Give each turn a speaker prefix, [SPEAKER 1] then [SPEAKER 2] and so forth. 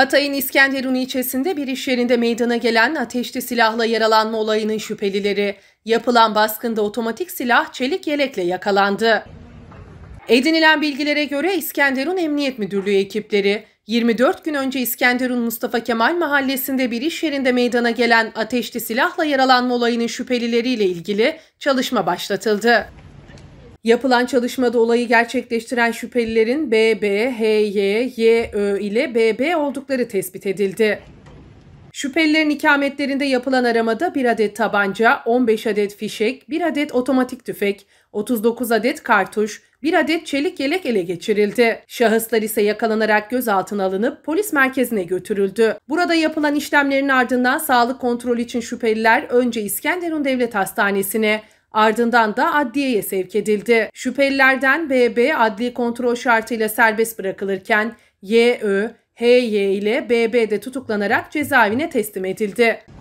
[SPEAKER 1] Hatay'ın İskenderun ilçesinde bir iş yerinde meydana gelen ateşli silahla yaralanma olayının şüphelileri yapılan baskında otomatik silah çelik yelekle yakalandı. Edinilen bilgilere göre İskenderun Emniyet Müdürlüğü ekipleri 24 gün önce İskenderun Mustafa Kemal mahallesinde bir iş yerinde meydana gelen ateşli silahla yaralanma olayının şüphelileriyle ilgili çalışma başlatıldı. Yapılan çalışmada olayı gerçekleştiren şüphelilerin BB, HY, YÖ ile BB oldukları tespit edildi. Şüphelilerin ikametlerinde yapılan aramada 1 adet tabanca, 15 adet fişek, 1 adet otomatik tüfek, 39 adet kartuş, 1 adet çelik yelek ele geçirildi. Şahıslar ise yakalanarak gözaltına alınıp polis merkezine götürüldü. Burada yapılan işlemlerin ardından sağlık kontrolü için şüpheliler önce İskenderun Devlet Hastanesi'ne, Ardından da adliyeye sevk edildi. Şüphelilerden BB adli kontrol şartıyla serbest bırakılırken YÖ, HY ile BB de tutuklanarak cezaevine teslim edildi.